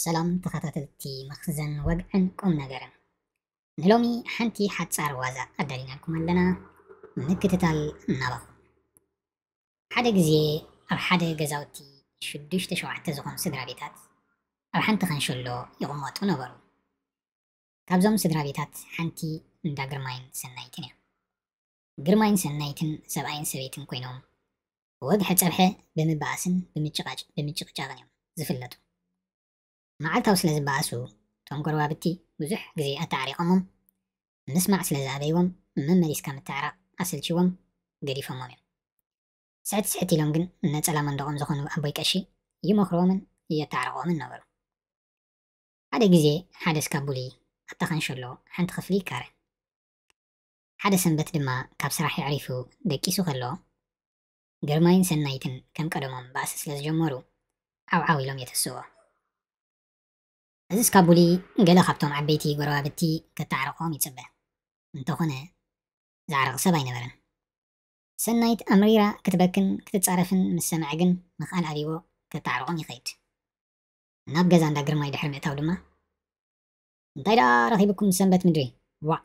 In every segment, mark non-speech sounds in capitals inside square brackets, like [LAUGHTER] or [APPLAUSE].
ሰላም ተኸታተልቲ መኽዘን ወግዕን ቁም ነገርን ንሎሚ ሓንቲ ሓፃር ዋዛ ኣዳሊናልኩም ኣለና ምክትታል እናባኹም ሓደ ግዜ ኣብ ሓደ ገዛውቲ ሽዱሽተ ሸውዓተ ዝኾኑ ስድራ ቤታት ኣብ ሓንቲ ኸንሸሎ ይቕመጡ ነበሩ ካብዞም ስድራ ቤታት ሓንቲ እንዳ ግርማይን ሰናይትን እያ ግርማይን ሰናይትን ሰብኣይን ሰበይትን ኮይኖም ወግሒ ፀብሐ ብምባእስን ብምጭቅጫቅን እዮም ዝፍለጡ መዓልታዊ ስለ ዝበኣሱ እቶም ጎርባብቲ ብዙሕ ግዜ ኣተዓሪቖሞም ምስማዕ ስለ ዝኣበይዎም መመሊስካ ምትዕራቕ ኣሰልችዎም ገዲፎሞም እዮም ስዕቲ ስዕቲ ኢሎም ግን ነፀላ መንደቆም ዝኾኑ ኣቦይ ቀሺ ይመክሮዎምን የተዓረቕዎምን ነበሩ ሓደ ግዜ ሓደ ስካቡሊ ኣተኸንሸሎ ሓንቲ ክፍሊ ይካረን ሓደ ሰንበት ድማ ካብ ስራሕ ይዕሪፉ ደቂሱ ከሎ ግርማይን ሰናይትን ከም ቀደሞም ባእሲ ስለ ዝጀመሩ ዓብዓው ኢሎም የተስዎ عزيز كابولي قال خبتم عبيتي قروا بتي كتعرقهم يتسبع انتو خنا زعرق سباين برن سنايت أمريرا كتبكن كتتعرفن مسامعقن مخال عبيو كتعرقهم يخيت ناب قزان دا قرمي دحر مئتاو دما انتايدا رخيبكم سنبت مدري وا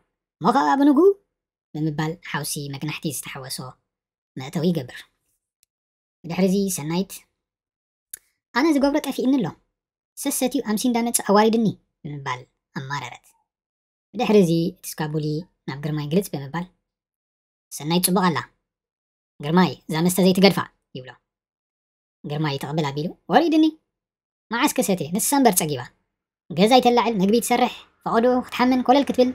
مغا بنوغو بمبال حاوسي مكنحتي استحوسو مئتاوي قبر دحرزي سنايت أنا زقوبرك أفي إن اللو ሰሰትዩ ኣብ ሲንዳነፅ ኣዋሪድኒ ብምባል ኣማረረት ብድሕሪ እዚ እቲ ስካቡሊ ናብ ግርማይ ግልጽ ብምባል ሰናይ ጽቡቕ ኣላ ግርማይ እዛ መስተ ዘይትገድፋ ይብሎ ግርማይ ይተቕብል ኣቢሉ ወሪድኒ መዓስ ከሰተ ንሳ እምበር ጸጊባ ገዛ ይተላዕል መግቢ ትሰርሕ ፈቐዶ ክትሓምን ኮለል ክትብል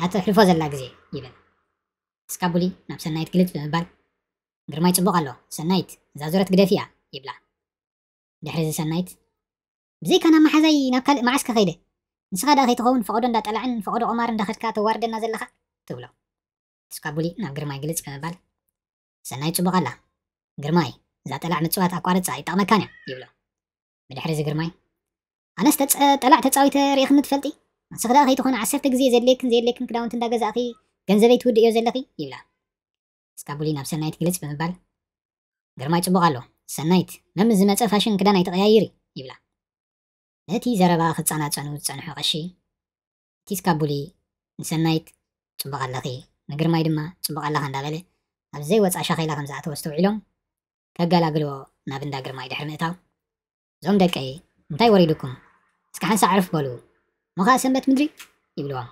ናተሕልፎ ዘላ ግዜ ይብል ስካቡሊ ናብ ሰናይት ግልጽ ብምባል ግርማይ ጽቡቕ ኣሎ ሰናይት እዛ ዙረት ግደፊ እያ ይብላ ድሕሪ እዚ ሰናይት بزي كان ما حزي نبكل ما عسك خيده نسخة داخل تخون فقود دا تلعن فقود عمر دا خدكات وارد نازل لخا تبلو تسكا بولي نعم قرماي قلت كما بال سناي لا قرماي زا تلع نتسوهات أقوارد ساي طعمة كان يبلو بدي حرزي قرماي أنا استطع تلع تتساوي تاريخ نتفلتي نسخة داخل تخون عسفت زي زي لكن زي لكن نكداون تندا قزاقي قنزلي تود يوزي لخي يبلا تسكا بولي نعم سنايت قلت كما بال قرماي تبغى له سنايت نمز ما تفاشن كدا نايت غيايري يبلا ነቲ ዘረባ ክፀናፀኑ ዝፀንሑ ቐሺ እቲ ስካቡሊ ንሰናይት ፅቡቕ ኣለኺ ንግርማይ ድማ ፅቡቕ ኣለኻ እንዳበለ ኣብ ዘይወፃእ ሻኺላ ከም ዝኣተወ ዝተውዒሎም ከጋላግልዎ ናብ እንዳ ግርማይ ድሕሪ ምእታው እዞም ደቀይ እንታይ ወሪዱኩም እስካ ሓንሳ ዕርፍ በሉ ሞኸዓ ሰንበት ምድሪ ይብልዎም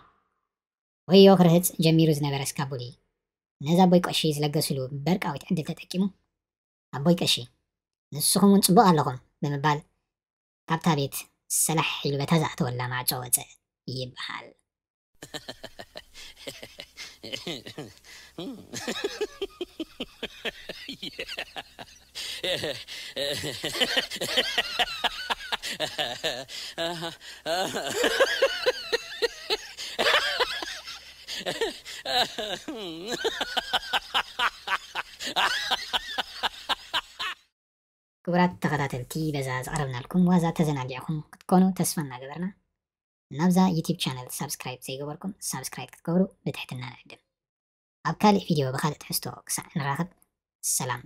ወዮ ክርህፅ ጀሚሩ ዝነበረ ስካቡሊ ነዛ ቦይ ቀሺ ዝለገስሉ በርቃዊት ዕድል ተጠቂሙ ኣቦይ ቀሺ ንስኹም እውን ፅቡቕ ኣለኹም ብምባል ካብታ ቤት سلحي بتزعت ولا مع جوزة يبهل [LAUGHS] [LAUGHS] ክቡራት ተኸታተልቲ በዛ ዝቐረብናልኩም ዋዛ ተዘናጊዕኹም ክትኮኑ ተስፋ እናገበርና ናብዛ ዩቲብ ቻነል ሳብስክራይብ ዘይገበርኩም ሳብስክራይብ ክትገብሩ ብትሕትና ንዕድም ኣብ ካልእ ቪድዮ ብካልእ ትሕዝቶ ክሳዕ ንራኽብ ሰላም